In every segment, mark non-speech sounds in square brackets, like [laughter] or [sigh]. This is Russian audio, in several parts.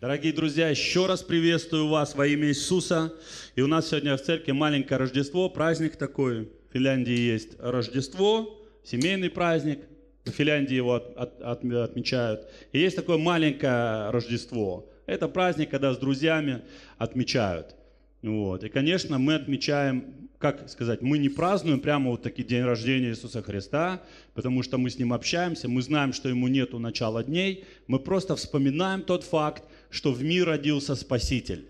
Дорогие друзья, еще раз приветствую вас во имя Иисуса. И у нас сегодня в церкви маленькое Рождество, праздник такой. В Финляндии есть Рождество, семейный праздник. В Финляндии его от, от, от, отмечают. И есть такое маленькое Рождество. Это праздник, когда с друзьями отмечают. Вот. И, конечно, мы отмечаем, как сказать, мы не празднуем прямо вот такие день рождения Иисуса Христа, потому что мы с ним общаемся, мы знаем, что ему нету начала дней, мы просто вспоминаем тот факт, что в мир родился Спаситель.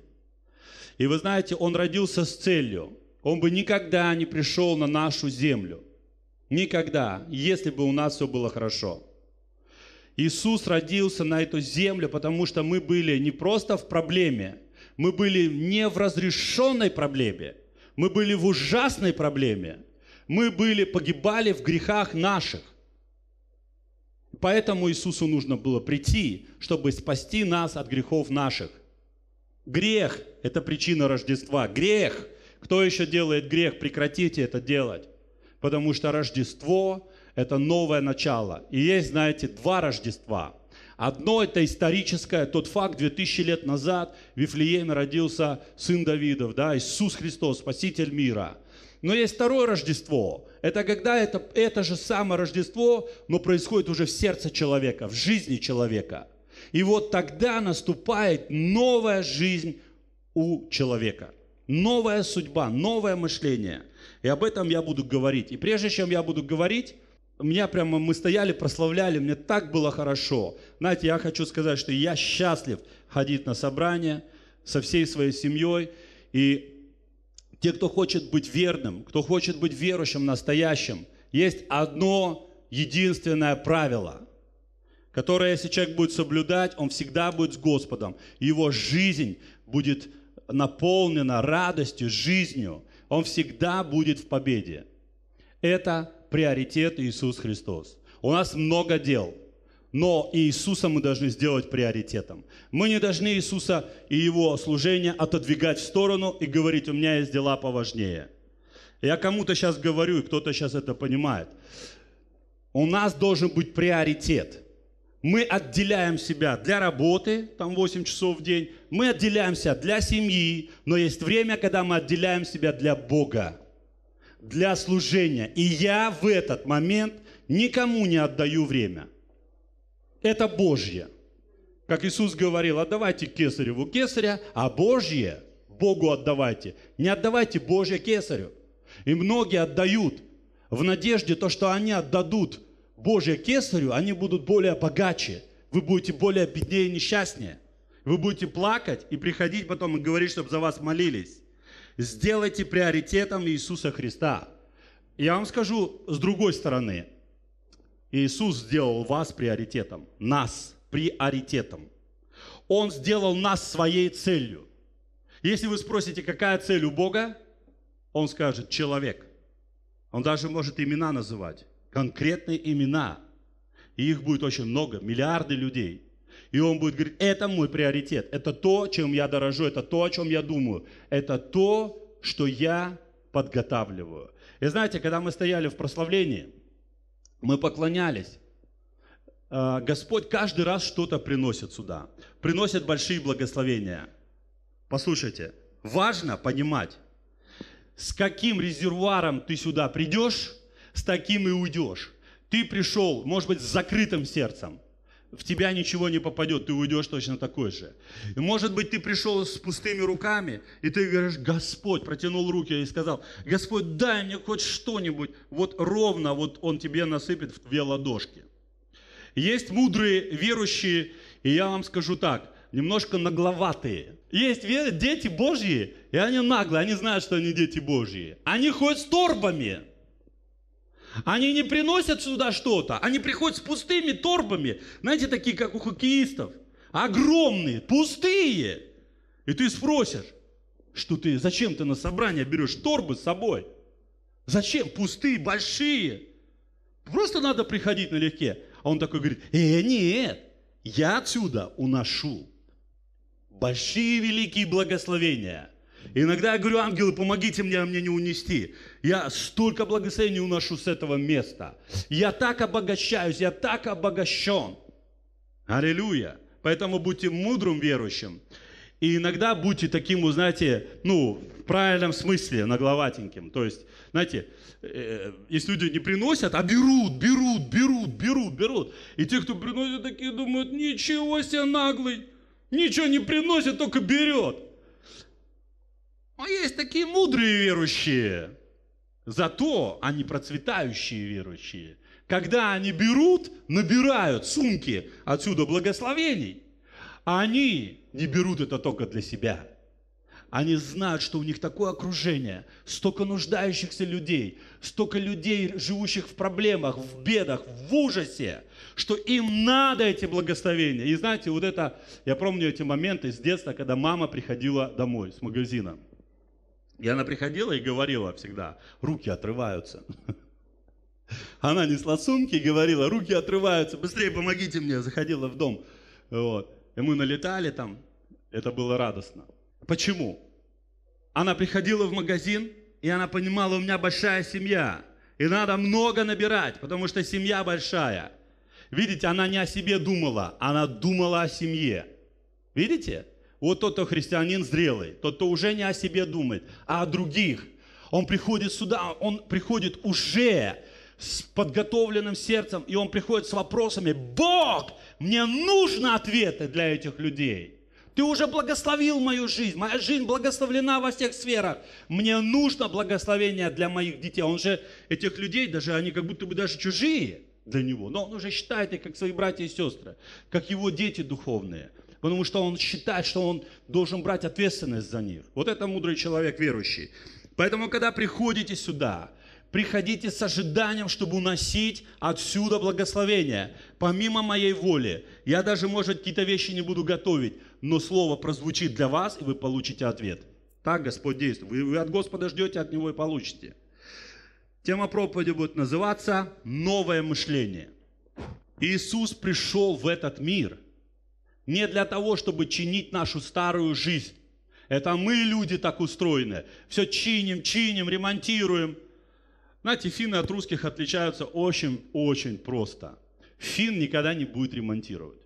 И вы знаете, он родился с целью. Он бы никогда не пришел на нашу землю. Никогда, если бы у нас все было хорошо. Иисус родился на эту землю, потому что мы были не просто в проблеме, мы были не в разрешенной проблеме, мы были в ужасной проблеме, мы были, погибали в грехах наших. Поэтому Иисусу нужно было прийти, чтобы спасти нас от грехов наших. Грех – это причина Рождества. Грех. Кто еще делает грех, прекратите это делать. Потому что Рождество – это новое начало. И есть, знаете, два Рождества. Одно – это историческое, тот факт, 2000 лет назад в Вифлееме родился сын Давидов, да, Иисус Христос, Спаситель мира – но есть второе Рождество. Это когда это, это же самое Рождество, но происходит уже в сердце человека, в жизни человека. И вот тогда наступает новая жизнь у человека. Новая судьба, новое мышление. И об этом я буду говорить. И прежде чем я буду говорить, меня прямо мы стояли, прославляли, мне так было хорошо. Знаете, я хочу сказать, что я счастлив ходить на собрание со всей своей семьей. И те, кто хочет быть верным, кто хочет быть верующим, настоящим, есть одно единственное правило, которое, если человек будет соблюдать, он всегда будет с Господом. Его жизнь будет наполнена радостью, жизнью. Он всегда будет в победе. Это приоритет Иисус Христос. У нас много дел. Но Иисуса мы должны сделать приоритетом. Мы не должны Иисуса и Его служение отодвигать в сторону и говорить, у меня есть дела поважнее. Я кому-то сейчас говорю, и кто-то сейчас это понимает. У нас должен быть приоритет. Мы отделяем себя для работы, там 8 часов в день. Мы отделяемся для семьи, но есть время, когда мы отделяем себя для Бога, для служения. И я в этот момент никому не отдаю время – это Божье. Как Иисус говорил, отдавайте кесареву кесаря, а Божье Богу отдавайте. Не отдавайте Божье кесарю. И многие отдают в надежде то, что они отдадут Божье кесарю, они будут более богаче. Вы будете более беднее и несчастнее. Вы будете плакать и приходить потом и говорить, чтобы за вас молились. Сделайте приоритетом Иисуса Христа. Я вам скажу с другой стороны, Иисус сделал вас приоритетом, нас приоритетом. Он сделал нас своей целью. Если вы спросите, какая цель у Бога, он скажет «человек». Он даже может имена называть, конкретные имена. И их будет очень много, миллиарды людей. И он будет говорить, это мой приоритет, это то, чем я дорожу, это то, о чем я думаю, это то, что я подготавливаю. И знаете, когда мы стояли в прославлении, мы поклонялись. А, Господь каждый раз что-то приносит сюда, приносит большие благословения. Послушайте, важно понимать, с каким резервуаром ты сюда придешь, с таким и уйдешь. Ты пришел, может быть, с закрытым сердцем – в тебя ничего не попадет, ты уйдешь точно такой же. И может быть, ты пришел с пустыми руками, и ты говоришь, Господь, протянул руки и сказал, Господь, дай мне хоть что-нибудь, вот ровно вот Он тебе насыпет в две ладошки. Есть мудрые верующие, и я вам скажу так, немножко нагловатые. Есть дети Божьи, и они наглые, они знают, что они дети Божьи. Они ходят с торбами, они не приносят сюда что-то. Они приходят с пустыми торбами. Знаете, такие, как у хоккеистов. Огромные, пустые. И ты спросишь, что ты, зачем ты на собрание берешь торбы с собой? Зачем? Пустые, большие. Просто надо приходить налегке. А он такой говорит, э, нет, я отсюда уношу большие великие благословения – Иногда я говорю, ангелы, помогите мне, а мне не унести. Я столько благословений уношу с этого места. Я так обогащаюсь, я так обогащен. Аллилуйя. Поэтому будьте мудрым верующим. И иногда будьте таким, вы знаете, ну, в правильном смысле, нагловатеньким. То есть, знаете, э, если люди не приносят, а берут, берут, берут, берут, берут. И те, кто приносит, такие думают, ничего себе наглый. Ничего не приносит, только берет. А есть такие мудрые верующие, зато они процветающие верующие. Когда они берут, набирают сумки отсюда благословений, а они не берут это только для себя. Они знают, что у них такое окружение, столько нуждающихся людей, столько людей, живущих в проблемах, в бедах, в ужасе, что им надо эти благословения. И знаете, вот это, я помню эти моменты с детства, когда мама приходила домой с магазина – и она приходила и говорила всегда, руки отрываются. [laughs] Она несла сумки и говорила, руки отрываются, быстрее помогите мне, заходила в дом. Вот. И мы налетали там, это было радостно. Почему? Она приходила в магазин, и она понимала, у меня большая семья, и надо много набирать, потому что семья большая. Видите, она не о себе думала, она думала о семье. Видите? Вот тот, кто христианин зрелый, тот, кто уже не о себе думает, а о других. Он приходит сюда, он приходит уже с подготовленным сердцем, и он приходит с вопросами, Бог, мне нужны ответы для этих людей. Ты уже благословил мою жизнь, моя жизнь благословлена во всех сферах. Мне нужно благословение для моих детей. Он же этих людей, даже они как будто бы даже чужие для него, но он уже считает их как свои братья и сестры, как его дети духовные потому что он считает, что он должен брать ответственность за них. Вот это мудрый человек верующий. Поэтому, когда приходите сюда, приходите с ожиданием, чтобы уносить отсюда благословение. Помимо моей воли, я даже, может, какие-то вещи не буду готовить, но слово прозвучит для вас, и вы получите ответ. Так Господь действует. Вы, вы от Господа ждете, от Него и получите. Тема проповеди будет называться «Новое мышление». Иисус пришел в этот мир – не для того, чтобы чинить нашу старую жизнь. Это мы, люди, так устроены. Все чиним, чиним, ремонтируем. Знаете, финны от русских отличаются очень-очень просто. Фин никогда не будет ремонтировать.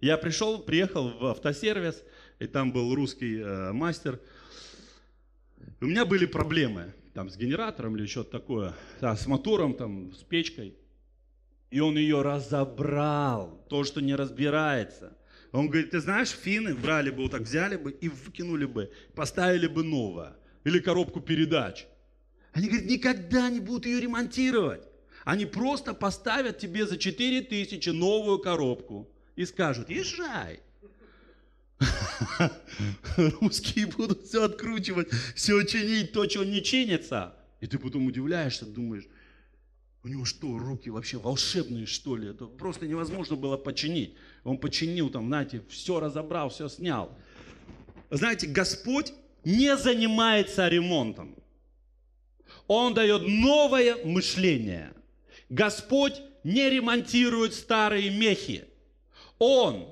Я пришел, приехал в автосервис, и там был русский э, мастер. У меня были проблемы там с генератором или что-то такое, а, с мотором, там, с печкой. И он ее разобрал, то, что не разбирается. Он говорит, ты знаешь, финны брали бы, вот так взяли бы и выкинули бы, поставили бы новое. Или коробку передач. Они говорят, никогда не будут ее ремонтировать. Они просто поставят тебе за 4 тысячи новую коробку и скажут, езжай. [laughs] Русские будут все откручивать, все чинить, то, чего не чинится. И ты потом удивляешься, думаешь, у него что, руки вообще волшебные, что ли? Это просто невозможно было починить. Он починил там, знаете, все разобрал, все снял. Знаете, Господь не занимается ремонтом. Он дает новое мышление. Господь не ремонтирует старые мехи. Он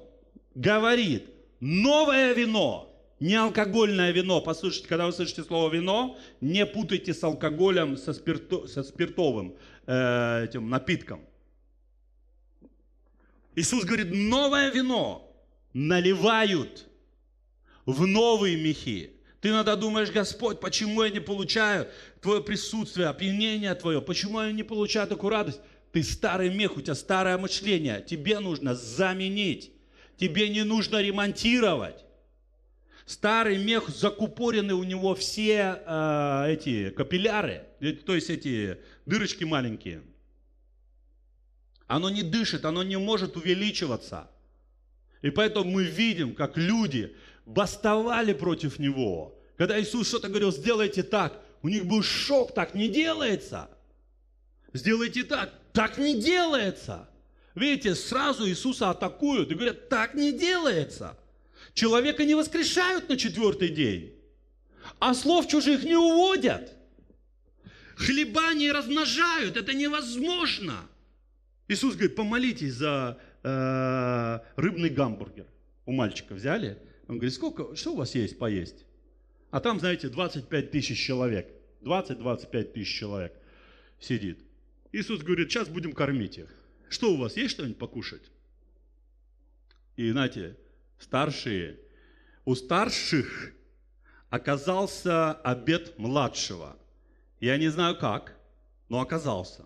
говорит, новое вино, не алкогольное вино. Послушайте, когда вы слышите слово вино, не путайте с алкоголем, со, спирто, со спиртовым. Э, этим напитком. Иисус говорит, новое вино наливают в новые мехи. Ты иногда думаешь, Господь, почему я не получаю Твое присутствие, опьянение Твое, почему я не получаю такую радость? Ты старый мех, у тебя старое мышление, тебе нужно заменить, тебе не нужно ремонтировать. Старый мех, закупорены у него все э, эти капилляры, э, то есть эти дырочки маленькие. Оно не дышит, оно не может увеличиваться. И поэтому мы видим, как люди бастовали против Него. Когда Иисус что-то говорил, сделайте так, у них был шок, так не делается. Сделайте так, так не делается. Видите, сразу Иисуса атакуют и говорят, так не делается. Человека не воскрешают на четвертый день, а слов чужих не уводят. Хлеба не размножают, это невозможно. Иисус говорит, помолитесь за э, рыбный гамбургер. У мальчика взяли. Он говорит, сколько, что у вас есть поесть? А там, знаете, 25 тысяч человек. 20-25 тысяч человек сидит. Иисус говорит, сейчас будем кормить их. Что у вас есть что-нибудь покушать? И знаете, старшие, у старших оказался обед младшего. Я не знаю как, но оказался.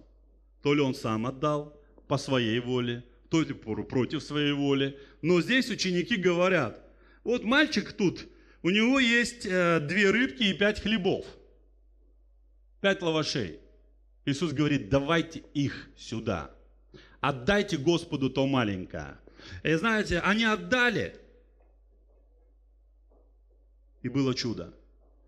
То ли он сам отдал по своей воле, то ли против своей воли. Но здесь ученики говорят, вот мальчик тут, у него есть э, две рыбки и пять хлебов, пять лавашей. Иисус говорит, давайте их сюда. Отдайте Господу то маленькое. И знаете, они отдали. И было чудо.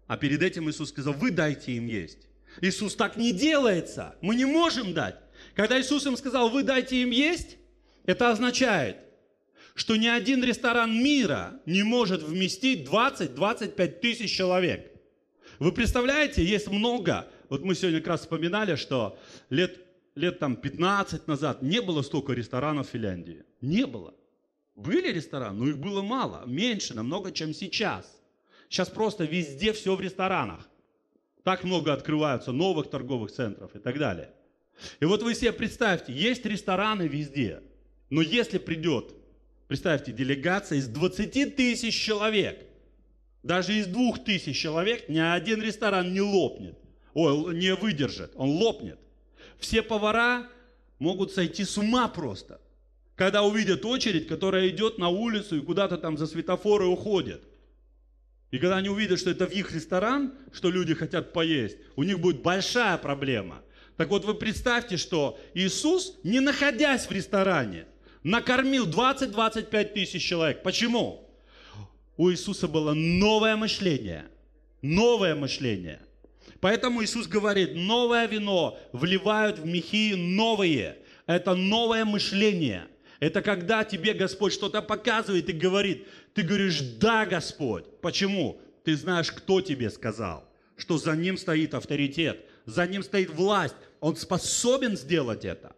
А перед этим Иисус сказал, вы дайте им есть. Иисус так не делается. Мы не можем дать. Когда Иисус им сказал, вы дайте им есть, это означает, что ни один ресторан мира не может вместить 20-25 тысяч человек. Вы представляете, есть много, вот мы сегодня как раз вспоминали, что лет, лет там 15 назад не было столько ресторанов в Финляндии. Не было. Были рестораны, но их было мало, меньше намного, чем сейчас. Сейчас просто везде все в ресторанах. Так много открываются новых торговых центров и так далее. И вот вы себе представьте, есть рестораны везде, но если придет, представьте, делегация из 20 тысяч человек, даже из 2 тысяч человек ни один ресторан не лопнет, ой, не выдержит, он лопнет. Все повара могут сойти с ума просто, когда увидят очередь, которая идет на улицу и куда-то там за светофоры уходит. И когда они увидят, что это в их ресторан, что люди хотят поесть, у них будет большая проблема. Так вот вы представьте, что Иисус, не находясь в ресторане, накормил 20-25 тысяч человек. Почему? У Иисуса было новое мышление. Новое мышление. Поэтому Иисус говорит, новое вино вливают в мехи новые. Это новое мышление – это когда тебе Господь что-то показывает и говорит, ты говоришь, да, Господь. Почему? Ты знаешь, кто тебе сказал, что за ним стоит авторитет, за ним стоит власть. Он способен сделать это.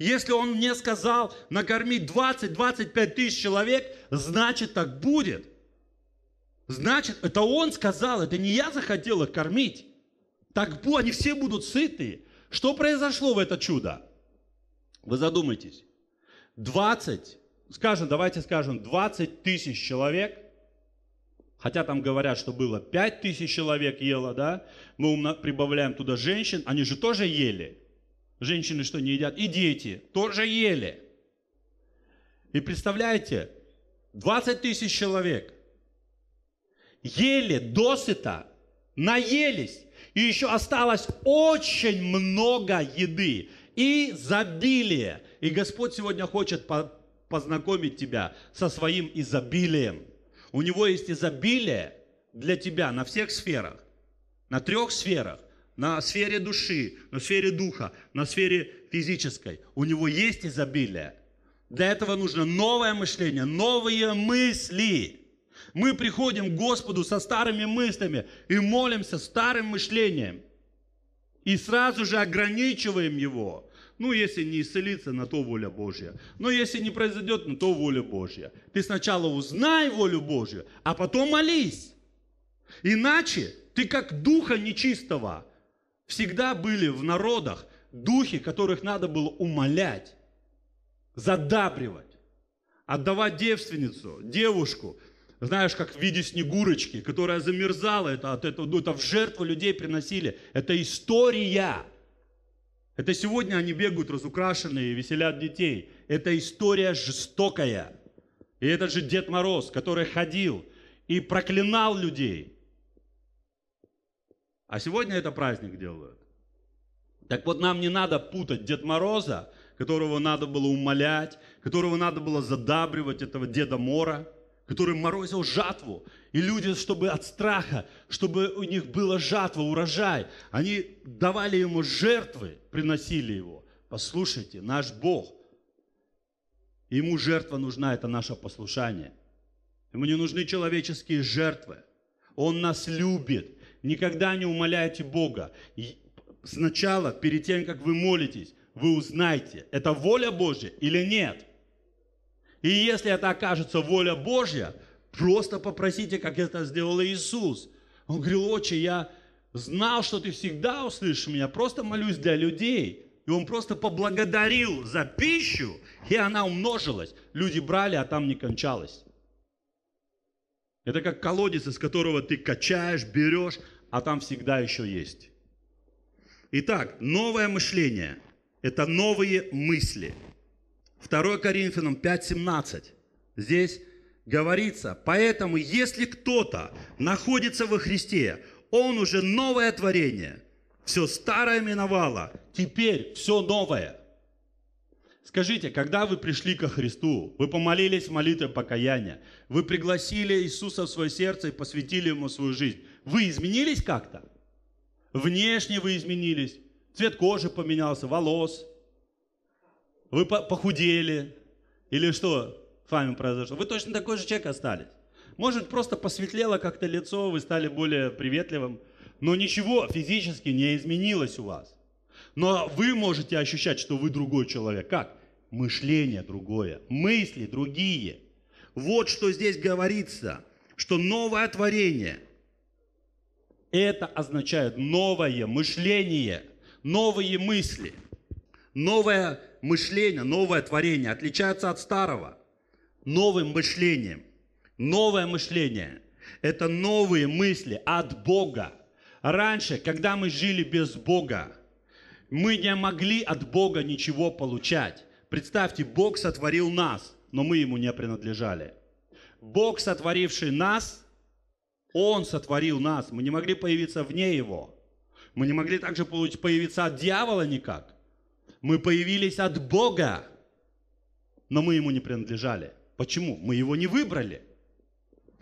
Если он мне сказал накормить 20-25 тысяч человек, значит так будет. Значит, это он сказал, это не я захотел их кормить. Так они все будут сыты. Что произошло в это чудо? Вы задумайтесь. 20, скажем, давайте скажем, 20 тысяч человек, хотя там говорят, что было 5 тысяч человек ело, да, мы прибавляем туда женщин, они же тоже ели. Женщины что, не едят? И дети тоже ели. И представляете, 20 тысяч человек ели досыта, наелись, и еще осталось очень много еды и забилие – и Господь сегодня хочет познакомить тебя со своим изобилием. У него есть изобилие для тебя на всех сферах, на трех сферах. На сфере души, на сфере духа, на сфере физической. У него есть изобилие. Для этого нужно новое мышление, новые мысли. Мы приходим к Господу со старыми мыслями и молимся старым мышлением. И сразу же ограничиваем его. Ну, если не исцелиться, на то воля Божья. Но если не произойдет, на то воля Божья. Ты сначала узнай волю Божью, а потом молись. Иначе ты как духа нечистого. Всегда были в народах духи, которых надо было умолять, задабривать, отдавать девственницу, девушку, знаешь, как в виде снегурочки, которая замерзала, это, от этого, ну, это в жертву людей приносили. Это история. Это сегодня они бегают разукрашенные веселят детей. Это история жестокая. И этот же Дед Мороз, который ходил и проклинал людей. А сегодня это праздник делают. Так вот, нам не надо путать Дед Мороза, которого надо было умолять, которого надо было задабривать, этого Деда Мора – который морозил жатву. И люди, чтобы от страха, чтобы у них была жатва, урожай, они давали ему жертвы, приносили его. Послушайте, наш Бог, ему жертва нужна, это наше послушание. Ему не нужны человеческие жертвы. Он нас любит. Никогда не умоляйте Бога. И сначала, перед тем, как вы молитесь, вы узнаете, это воля Божья или нет – и если это окажется воля Божья, просто попросите, как это сделал Иисус. Он говорил, отче, я знал, что ты всегда услышишь меня, просто молюсь для людей. И он просто поблагодарил за пищу, и она умножилась. Люди брали, а там не кончалось. Это как колодец, из которого ты качаешь, берешь, а там всегда еще есть. Итак, новое мышление – это новые мысли – 2 Коринфянам 5.17. Здесь говорится, поэтому если кто-то находится во Христе, он уже новое творение. Все старое миновало, теперь все новое. Скажите, когда вы пришли ко Христу, вы помолились в молитве покаяния, вы пригласили Иисуса в свое сердце и посвятили Ему свою жизнь, вы изменились как-то? Внешне вы изменились, цвет кожи поменялся, волос, вы похудели? Или что с вами произошло? Вы точно такой же человек остались. Может, просто посветлело как-то лицо, вы стали более приветливым, но ничего физически не изменилось у вас. Но вы можете ощущать, что вы другой человек. Как? Мышление другое, мысли другие. Вот что здесь говорится, что новое творение. Это означает новое мышление, новые мысли – Новое мышление, новое творение отличается от старого новым мышлением. Новое мышление – это новые мысли от Бога. Раньше, когда мы жили без Бога, мы не могли от Бога ничего получать. Представьте, Бог сотворил нас, но мы Ему не принадлежали. Бог, сотворивший нас, Он сотворил нас. Мы не могли появиться вне Его. Мы не могли также появиться от дьявола никак – мы появились от Бога, но мы ему не принадлежали. Почему? Мы его не выбрали.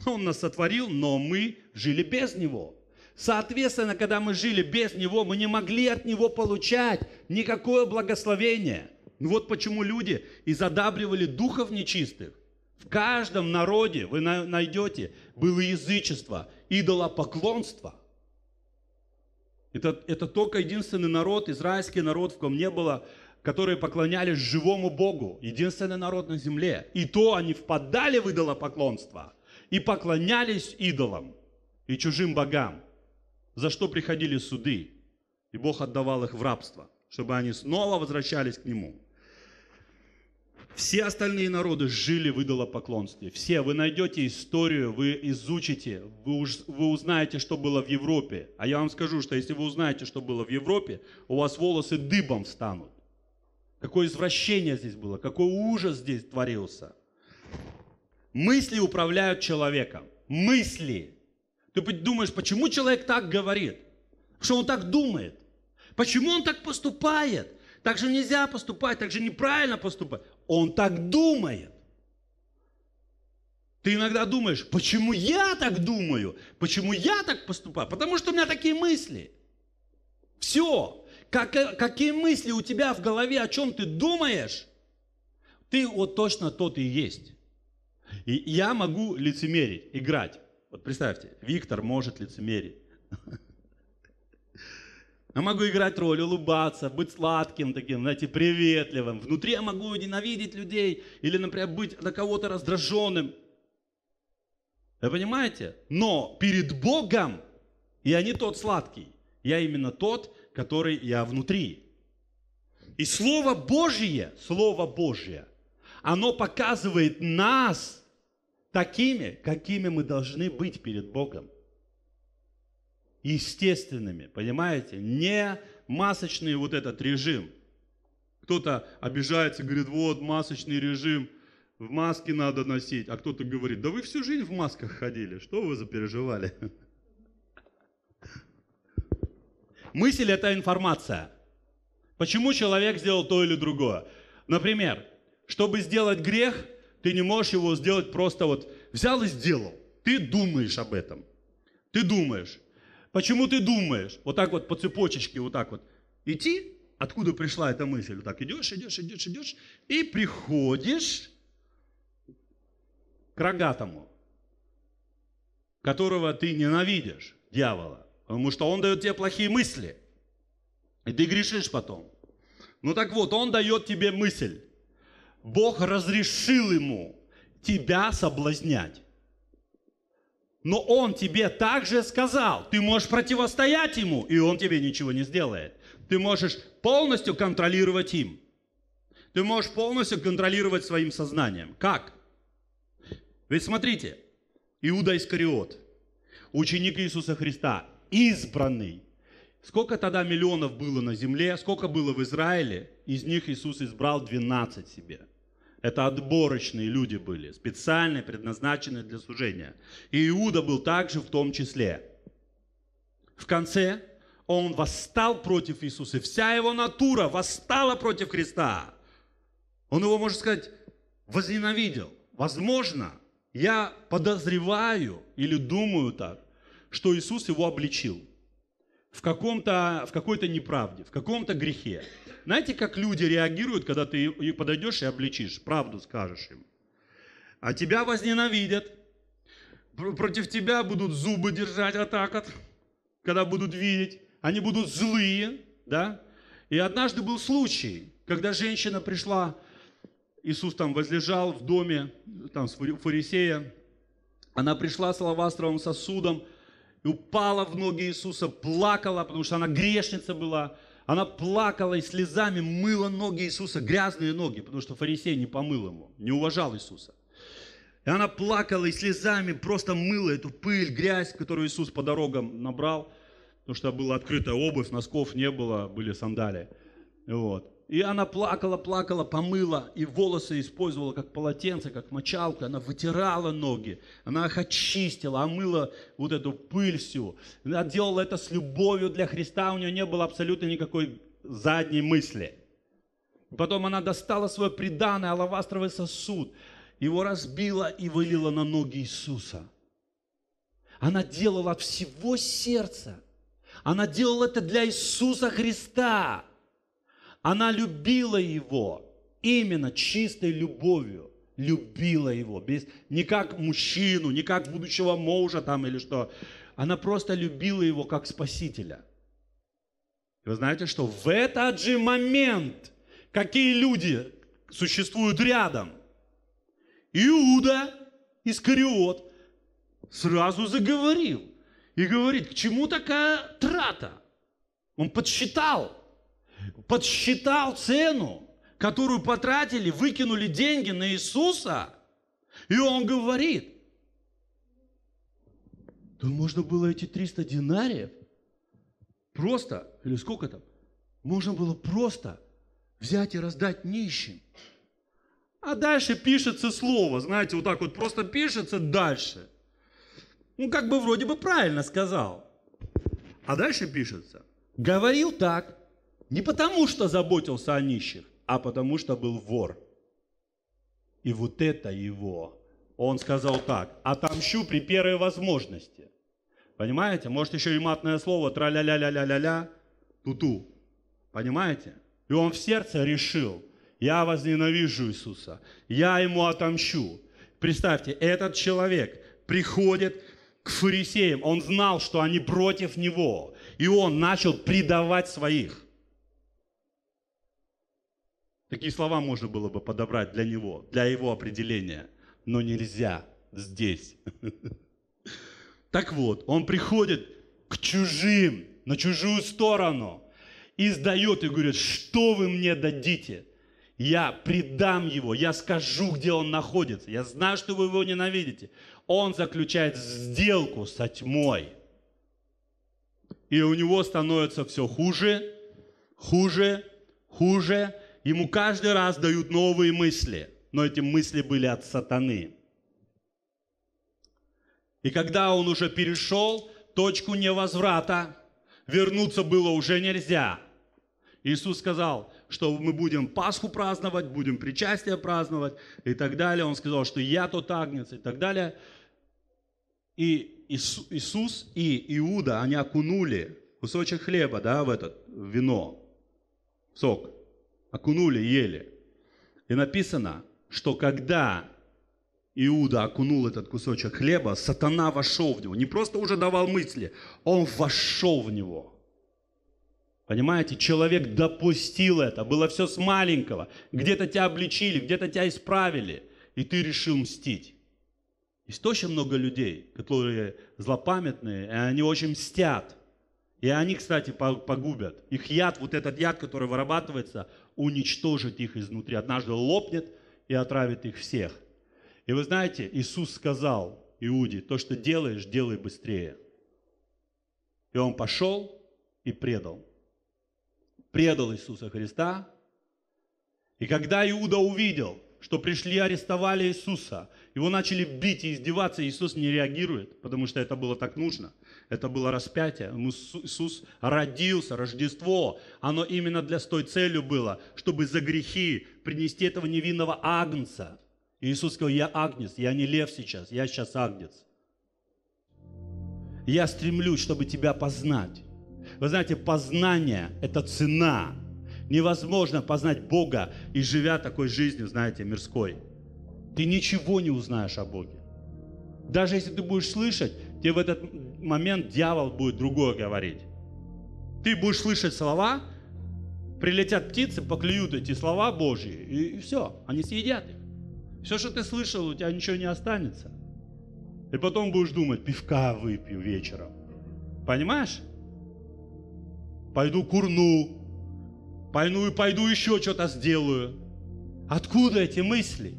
Он нас сотворил, но мы жили без него. Соответственно, когда мы жили без него, мы не могли от него получать никакое благословение. Ну вот почему люди и задабривали духов нечистых. В каждом народе вы найдете было язычество, идолопоклонство – это, это только единственный народ, израильский народ, в ком не было, которые поклонялись живому Богу, единственный народ на земле. И то они впадали в идолопоклонство и поклонялись идолам и чужим богам, за что приходили суды, и Бог отдавал их в рабство, чтобы они снова возвращались к Нему. Все остальные народы жили в идолопоклонстве. Все. Вы найдете историю, вы изучите, вы, уж, вы узнаете, что было в Европе. А я вам скажу, что если вы узнаете, что было в Европе, у вас волосы дыбом встанут. Какое извращение здесь было, какой ужас здесь творился. Мысли управляют человеком. Мысли. Ты думаешь, почему человек так говорит? Что он так думает? Почему он так поступает? Так же нельзя поступать, так же неправильно поступать. Он так думает. Ты иногда думаешь, почему я так думаю? Почему я так поступаю? Потому что у меня такие мысли. Все. Как, какие мысли у тебя в голове, о чем ты думаешь, ты вот точно тот и есть. И я могу лицемерить, играть. Вот представьте, Виктор может лицемерить. [laughs] Я могу играть роль, улыбаться, быть сладким таким, знаете, приветливым. Внутри я могу ненавидеть людей или, например, быть на кого-то раздраженным. Вы понимаете? Но перед Богом я не тот сладкий. Я именно тот, который я внутри. И Слово Божье, Слово Божье, оно показывает нас такими, какими мы должны быть перед Богом естественными, понимаете? Не масочный вот этот режим. Кто-то обижается, говорит, вот масочный режим, в маске надо носить. А кто-то говорит, да вы всю жизнь в масках ходили, что вы запереживали? Мысль – это информация. Почему человек сделал то или другое? Например, чтобы сделать грех, ты не можешь его сделать просто вот взял и сделал. Ты думаешь об этом. Ты думаешь. Почему ты думаешь? Вот так вот по цепочечке, вот так вот. Идти, откуда пришла эта мысль? Вот так идешь, идешь, идешь, идешь, и приходишь к рогатому, которого ты ненавидишь, дьявола, потому что он дает тебе плохие мысли, и ты грешишь потом. Ну так вот, он дает тебе мысль. Бог разрешил ему тебя соблазнять. Но он тебе также сказал, ты можешь противостоять ему, и он тебе ничего не сделает. Ты можешь полностью контролировать им. Ты можешь полностью контролировать своим сознанием. Как? Ведь смотрите, Иуда Искариот, ученик Иисуса Христа, избранный. Сколько тогда миллионов было на земле, сколько было в Израиле, из них Иисус избрал 12 себе. Это отборочные люди были, специально предназначенные для служения. И Иуда был также в том числе. В конце он восстал против Иисуса. Вся его натура восстала против Христа. Он его, можно сказать, возненавидел. Возможно, я подозреваю или думаю так, что Иисус его обличил в, каком-то, в какой-то неправде, в каком-то грехе. Знаете, как люди реагируют, когда ты подойдешь и обличишь, правду скажешь им? А тебя возненавидят, против тебя будут зубы держать вот когда будут видеть, они будут злые, да? И однажды был случай, когда женщина пришла, Иисус там возлежал в доме, там фарисея, она пришла с лавастровым сосудом, и упала в ноги Иисуса, плакала, потому что она грешница была. Она плакала и слезами мыла ноги Иисуса, грязные ноги, потому что фарисей не помыл ему, не уважал Иисуса. И она плакала и слезами просто мыла эту пыль, грязь, которую Иисус по дорогам набрал, потому что была открытая обувь, носков не было, были сандалии. Вот. И она плакала, плакала, помыла, и волосы использовала как полотенце, как мочалка. Она вытирала ноги, она их очистила, омыла вот эту пыль всю. Она делала это с любовью для Христа, у нее не было абсолютно никакой задней мысли. Потом она достала свой приданный алавастровый сосуд, его разбила и вылила на ноги Иисуса. Она делала от всего сердца. Она делала это для Иисуса Христа. Она любила его именно чистой любовью. Любила его. Без, не как мужчину, не как будущего мужа там или что. Она просто любила его как спасителя. вы знаете, что в этот же момент какие люди существуют рядом? Иуда, Искариот, сразу заговорил и говорит, к чему такая трата? Он подсчитал – подсчитал цену, которую потратили, выкинули деньги на Иисуса, и он говорит, "Да можно было эти 300 динариев просто, или сколько там, можно было просто взять и раздать нищим. А дальше пишется слово, знаете, вот так вот просто пишется дальше. Ну, как бы вроде бы правильно сказал. А дальше пишется. Говорил так, не потому, что заботился о нищих, а потому, что был вор. И вот это его. Он сказал так, отомщу при первой возможности. Понимаете? Может еще и матное слово, тра-ля-ля-ля-ля-ля-ля, ту-ту. Понимаете? И он в сердце решил, я возненавижу Иисуса, я ему отомщу. Представьте, этот человек приходит к фарисеям, он знал, что они против него, и он начал предавать своих. Такие слова можно было бы подобрать для него, для его определения. Но нельзя здесь. [laughs] Так вот, он приходит к чужим, на чужую сторону и сдает и говорит, что вы мне дадите? Я предам его, я скажу, где он находится. Я знаю, что вы его ненавидите. Он заключает сделку со тьмой. И у него становится все хуже, хуже, хуже. Ему каждый раз дают новые мысли, но эти мысли были от сатаны. И когда он уже перешел точку невозврата, вернуться было уже нельзя. Иисус сказал, что мы будем Пасху праздновать, будем причастие праздновать и так далее. Он сказал, что я тот агнец и так далее. И Иисус и Иуда, они окунули кусочек хлеба да, в этот в вино, в сок – окунули ели. И написано, что когда Иуда окунул этот кусочек хлеба, сатана вошел в него. Не просто уже давал мысли, он вошел в него. Понимаете, человек допустил это, было все с маленького. Где-то тебя обличили, где-то тебя исправили, и ты решил мстить. Есть очень много людей, которые злопамятные, и они очень мстят. И они, кстати, погубят. Их яд, вот этот яд, который вырабатывается, уничтожит их изнутри. Однажды лопнет и отравит их всех. И вы знаете, Иисус сказал Иуде, то, что делаешь, делай быстрее. И он пошел и предал. Предал Иисуса Христа. И когда Иуда увидел – что пришли, арестовали Иисуса. Его начали бить и издеваться, Иисус не реагирует, потому что это было так нужно. Это было распятие. Иисус родился, Рождество. Оно именно для с той целью было, чтобы за грехи принести этого невинного агнца. И Иисус сказал, я агнец, я не лев сейчас, я сейчас агнец. Я стремлюсь, чтобы тебя познать. Вы знаете, познание – это цена, Невозможно познать Бога и живя такой жизнью, знаете, мирской. Ты ничего не узнаешь о Боге. Даже если ты будешь слышать, тебе в этот момент дьявол будет другое говорить. Ты будешь слышать слова, прилетят птицы, поклюют эти слова Божьи, и все, они съедят их. Все, что ты слышал, у тебя ничего не останется. И потом будешь думать, пивка выпью вечером. Понимаешь? Пойду курну, Пойду и пойду еще что-то сделаю. Откуда эти мысли?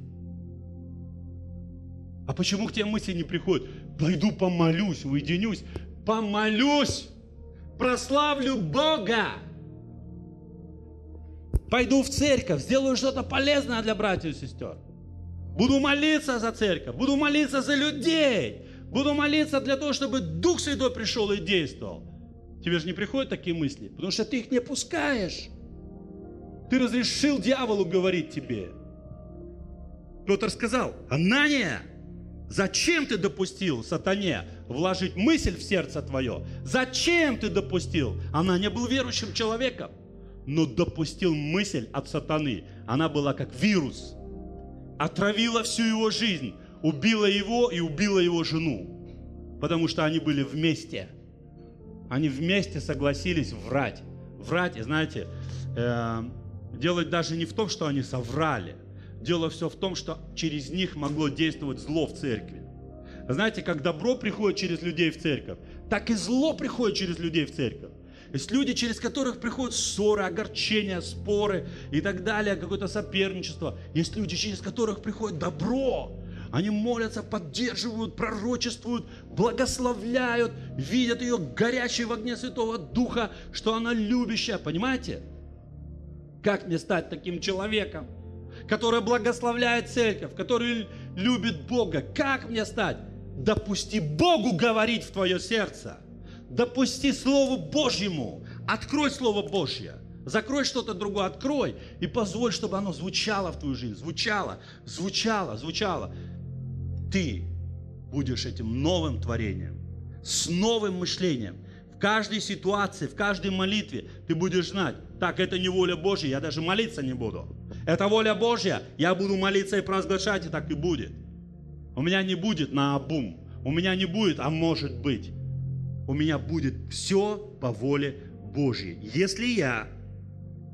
А почему к тебе мысли не приходят? Пойду помолюсь, уединюсь. Помолюсь! Прославлю Бога! Пойду в церковь, сделаю что-то полезное для братьев и сестер. Буду молиться за церковь, буду молиться за людей, буду молиться для того, чтобы Дух Святой пришел и действовал. Тебе же не приходят такие мысли, потому что ты их не пускаешь. Ты разрешил дьяволу говорить тебе. Петр сказал, Анания, зачем ты допустил сатане вложить мысль в сердце твое? Зачем ты допустил? Анания был верующим человеком, но допустил мысль от сатаны. Она была как вирус, отравила всю его жизнь, убила его и убила его жену, потому что они были вместе. Они вместе согласились врать. Врать, и знаете, э, Дело даже не в том, что они соврали. Дело все в том, что через них могло действовать зло в церкви. Знаете, как добро приходит через людей в церковь, так и зло приходит через людей в церковь. То есть люди, через которых приходят ссоры, огорчения, споры и так далее, какое-то соперничество. Есть люди, через которых приходит добро. Они молятся, поддерживают, пророчествуют, благословляют, видят ее горящей в огне Святого Духа, что она любящая. Понимаете? Как мне стать таким человеком, который благословляет церковь, который любит Бога? Как мне стать? Допусти Богу говорить в твое сердце. Допусти Слову Божьему. Открой Слово Божье. Закрой что-то другое, открой и позволь, чтобы оно звучало в твою жизнь. Звучало, звучало, звучало. Ты будешь этим новым творением, с новым мышлением. В каждой ситуации, в каждой молитве ты будешь знать, так, это не воля Божья, я даже молиться не буду. Это воля Божья, я буду молиться и провозглашать, и так и будет. У меня не будет на обум, у меня не будет, а может быть. У меня будет все по воле Божьей. Если я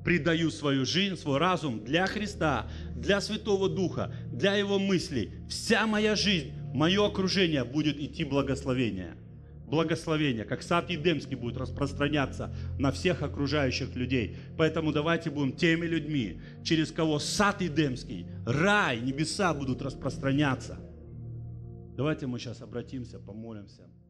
предаю свою жизнь, свой разум для Христа, для Святого Духа, для Его мыслей, вся моя жизнь, мое окружение будет идти благословение – благословение, как сад Едемский будет распространяться на всех окружающих людей. Поэтому давайте будем теми людьми, через кого сад Едемский, рай, небеса будут распространяться. Давайте мы сейчас обратимся, помолимся.